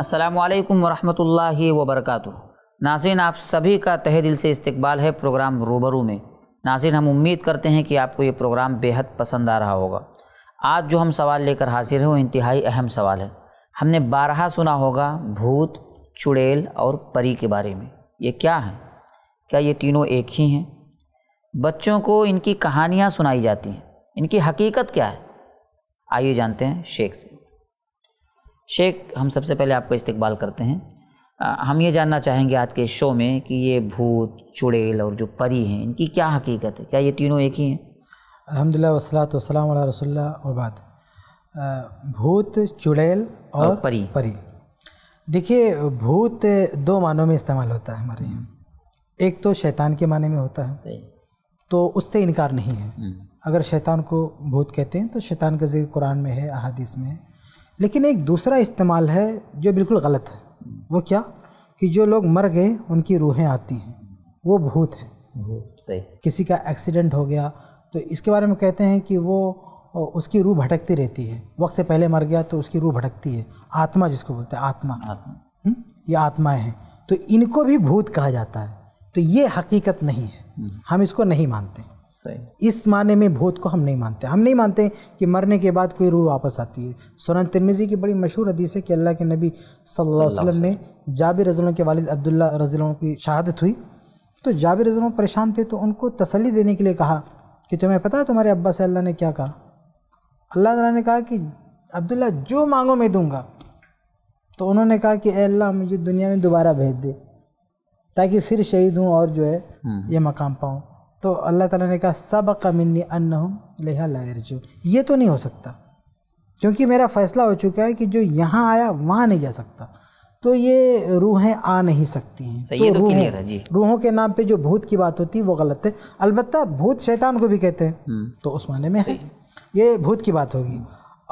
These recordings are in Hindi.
असलकम वरहमल वबरक नाजिन आप सभी का तह दिल से इस्तकबाल है प्रोग्राम रूबरू में नाजिन हम उम्मीद करते हैं कि आपको ये प्रोग्राम बेहद पसंद आ रहा होगा आज जो हम सवाल लेकर हाजिर हैं वो इंतहाई अहम सवाल है हमने बारहा सुना होगा भूत चुड़ैल और परी के बारे में ये क्या है क्या ये तीनों एक ही हैं बच्चों को इनकी कहानियाँ सुनाई जाती हैं इनकी हकीकत क्या है आइए जानते हैं शेख से शेख हम सबसे पहले आपका इस्तकबाल करते हैं आ, हम ये जानना चाहेंगे आज के शो में कि ये भूत चुड़ैल और जो परी हैं इनकी क्या हकीकत है क्या ये तीनों एक ही हैं अलहमदिल्ला वसलात वसलाम रसोल्ला बात भूत चुड़ैल और, और परी परी देखिए भूत दो मानों में इस्तेमाल होता है हमारे यहाँ एक तो शैतान के माने में होता है तो उससे इनकार नहीं है हम्म। अगर शैतान को भूत कहते हैं तो शैतान का जिक्र कुरान में है अहादीस में है लेकिन एक दूसरा इस्तेमाल है जो बिल्कुल गलत है वो क्या कि जो लोग मर गए उनकी रूहें आती हैं वो भूत है सही किसी का एक्सीडेंट हो गया तो इसके बारे में कहते हैं कि वो उसकी रूह भटकती रहती है वक्त से पहले मर गया तो उसकी रूह भटकती है आत्मा जिसको बोलते हैं आत्मा ये आत्माएं हैं तो इनको भी भूत कहा जाता है तो ये हकीकत नहीं है हम्म। हम इसको नहीं मानते सही इस माने में भूत को हम नहीं मानते हम नहीं मानते कि मरने के बाद कोई रूह वापस आती है सोना तिरमिजी की बड़ी मशहूर हदीस है कि अल्लाह के नबी सल्लल्लाहु अलैहि वसल्लम ने जाबिर रज़लों के वालिद अब्दुल्ला रज़लों की शहादत हुई तो जाबिर रज़लों परेशान थे तो उनको तसली देने के लिए कहा कि तुम्हें पता है तुम्हारे अब्बा से अल्लाह ने क्या कहा अल्लाह तला ने कहा कि अब्दुल्ला जो मांगो मैं दूंगा तो उन्होंने कहा कि अल्लाह मुझे दुनिया में दोबारा भेज दे ताकि फिर शहीद हूँ और जो है हम्म। ये मकाम पाऊँ तो अल्लाह ताला ने कहा सब कमिनी अन्न लेहा लायरजू ये तो नहीं हो सकता क्योंकि मेरा फ़ैसला हो चुका है कि जो यहाँ आया वहाँ नहीं जा सकता तो ये रूहें आ नहीं सकती हैं सही तो, तो क्लियर है जी रूहों के नाम पे जो भूत की बात होती है वो गलत है अलबत्त भूत शैतान को भी कहते हैं हम्म। तो उस माने में है ये भूत की बात होगी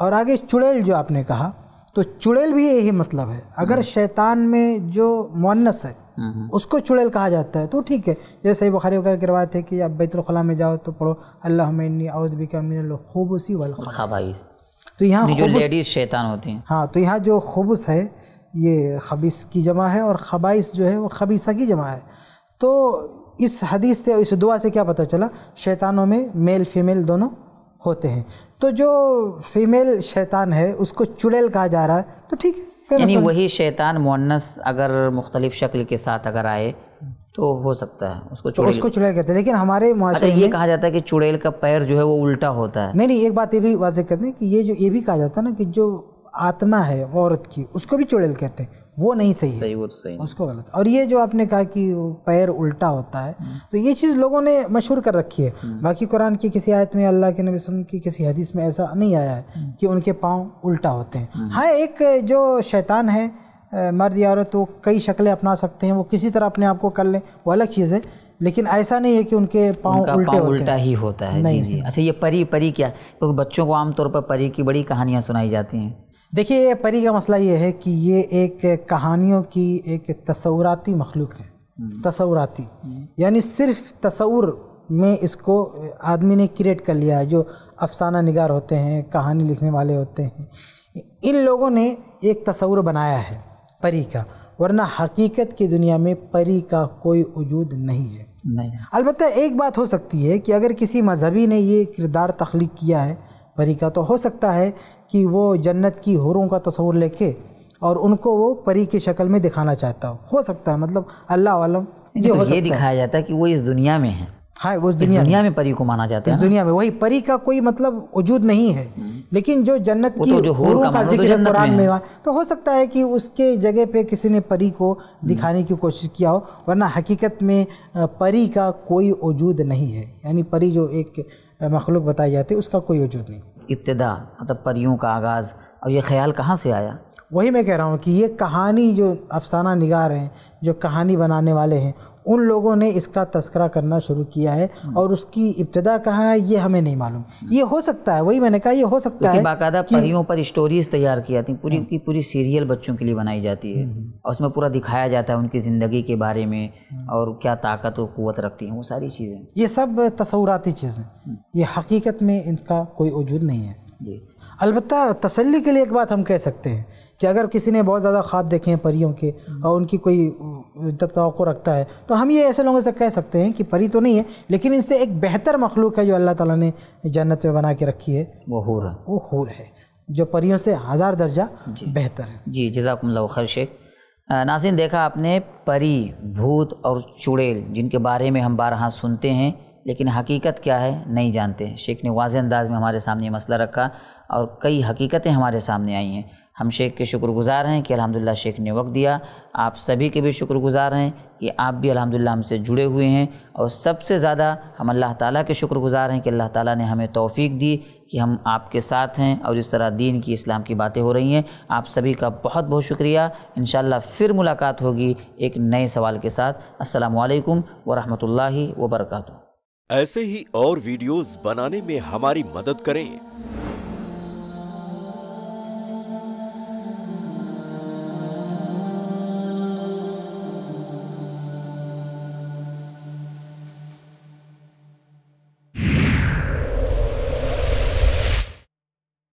और आगे चुड़ैल जो आपने कहा तो चुड़ैल भी यही मतलब है अगर हम्म। शैतान में जो मुन्नस है हम्म। उसको चुड़ैल कहा जाता है तो ठीक है जैसे ही बुखारी वगैरह की रवायत है कि आप बैतुलखला में जाओ तो पढ़ो अल्लाह मिनी अवदबी का खूबसी वाल तो यहाँ जो लेडीज शैतान होती हैं हाँ तो यहाँ जो खूबस है ये खबीस की जमा है और खबाइस जो है वो खबीसा की जमा है तो इस हदीस से इस दुआ से क्या पता चला शैतानों में मेल फीमेल दोनों होते हैं तो जो फीमेल शैतान है उसको चुड़ैल कहा जा रहा है तो ठीक है यानी वही शैतान मुन्नस अगर मुख्तलिफ शक्ल के साथ अगर आए तो हो सकता है उसको तो चुड़ैल तो उसको चुड़ैल कहते हैं लेकिन हमारे अच्छा ये कहा जाता है कि चुड़ैल का पैर जो है वो उल्टा होता है नहीं नहीं एक बात ये भी वाजह कहते हैं कि ये जो ये भी कहा जाता है ना कि जो आत्मा है औरत की उसको भी चुड़ैल कहते हैं वो नहीं सही है वो तो सही उसको गलत और ये जो आपने कहा कि पैर उल्टा होता है हम्म। तो ये चीज़ लोगों ने मशहूर कर रखी है हम्म। बाकी कुरान की किसी आयत में अल्लाह के नबी की किसी हदीस में ऐसा नहीं आया है हम्म। कि उनके पाँव उल्टा होते हैं हाँ एक जो शैतान है मर्द या औरत वो कई शक्लें अपना सकते हैं वो किसी तरह अपने आप को कर लें वो अलग चीज़ है लेकिन ऐसा नहीं है कि उनके पाँव उल्टे उल्टा ही होता है जी जी अच्छा ये परी परी क्या क्योंकि बच्चों को आमतौर पर परी की बड़ी कहानियाँ सुनाई जाती हैं देखिए परी का मसला ये है कि ये एक कहानियों की एक तस्वुराती मखलूक है हम्म। तस्वराती हम्म। यानी सिर्फ तस्वर में इसको आदमी ने क्रिएट कर लिया है जो अफसाना निगार होते हैं कहानी लिखने वाले होते हैं इन लोगों ने एक तस्वर बनाया है परी का वरना हकीकत की दुनिया में परी का कोई वजूद नहीं है नहीं एक बात हो सकती है कि अगर किसी मजहबी ने ये किरदार तख्लीक किया है परी का तो हो सकता है कि वो जन्नत की हुरों का तस्वूर लेके और उनको वो परी की शक्ल में दिखाना चाहता हो हो सकता है मतलब अल्लाह आलम ये तो ये दिखाया जाता है कि वो इस दुनिया में है हाँ वो इस दुनिया, इस दुनिया में, में परी को माना जाता है इस दुनिया में वही परी का कोई मतलब वजूद नहीं है हम्म। लेकिन जो जन्नत की तो जो का जिक्र तो कुरान में हुआ तो हो सकता है कि उसके जगह पे किसी ने परी को हम्म। दिखाने की कोशिश किया हो वरना हकीकत में परी का कोई वजूद नहीं है यानी परी जो एक मखलूक बताई जाती है उसका कोई वजूद नहीं इब्तदा मतलब परियों का आगाज़ अब ये ख्याल कहाँ से आया वही मैं कह रहा हूँ कि ये कहानी जो अफसाना निगार हैं जो कहानी बनाने वाले हैं उन लोगों ने इसका तस्करा करना शुरू किया है हम्म। और उसकी इब्तदा कहाँ है ये हमें नहीं मालूम हम्म। ये हो सकता है वही मैंने कहा ये हो सकता है बाकायदा परियों पर स्टोरीज तैयार की जाती पूरी हम्म। की पूरी सीरियल बच्चों के लिए बनाई जाती है और उसमें पूरा दिखाया जाता है उनकी ज़िंदगी के बारे में और क्या ताकत और क़वत रखती हैं वो सारी चीज़ें ये सब तस्वूरती चीज़ें ये हकीकत में इनका कोई वजूद नहीं है जी अलबत् तसली के लिए एक बात हम कह सकते हैं कि अगर किसी ने बहुत ज़्यादा ख्वाब देखे हैं परियों के हम्म। और उनकी कोई तो रखता है तो हम ये ऐसे लोगों से कह सकते हैं कि परी तो नहीं है लेकिन इनसे एक बेहतर मखलूक है जो अल्लाह ताला ने जन्नत में बना के रखी है वो हूर है वो हूर है जो परियों से हज़ार दर्जा बेहतर है जी जजाक खर शेख नाजिन देखा आपने परी भूत और चुड़ैल जिनके बारे में हम बारहा सुनते हैं लेकिन हकीकत क्या है नहीं जानते शेख ने वाज अंदाज में हमारे सामने ये मसला रखा और कई हकीकतें हमारे सामने आई हैं हम शेख के शुक्रगुजार हैं कि अल्हम्दुलिल्लाह शेख ने वक्त दिया आप सभी के भी शुक्रगुजार हैं कि आप भी अल्हम्दुलिल्लाह हमसे जुड़े हुए हैं और सबसे ज़्यादा हम अल्लाह ताला के शुक्रगुजार हैं कि अल्लाह ताला ने हमें तौफीक दी कि हम आपके साथ हैं और इस तरह दीन की इस्लाम की बातें हो रही हैं आप सभी का बहुत बहुत शुक्रिया इन फिर मुलाकात होगी एक नए सवाल के साथ असलकम वरहमल वबरक ऐसे ही और वीडियोज़ बनाने में हमारी मदद करें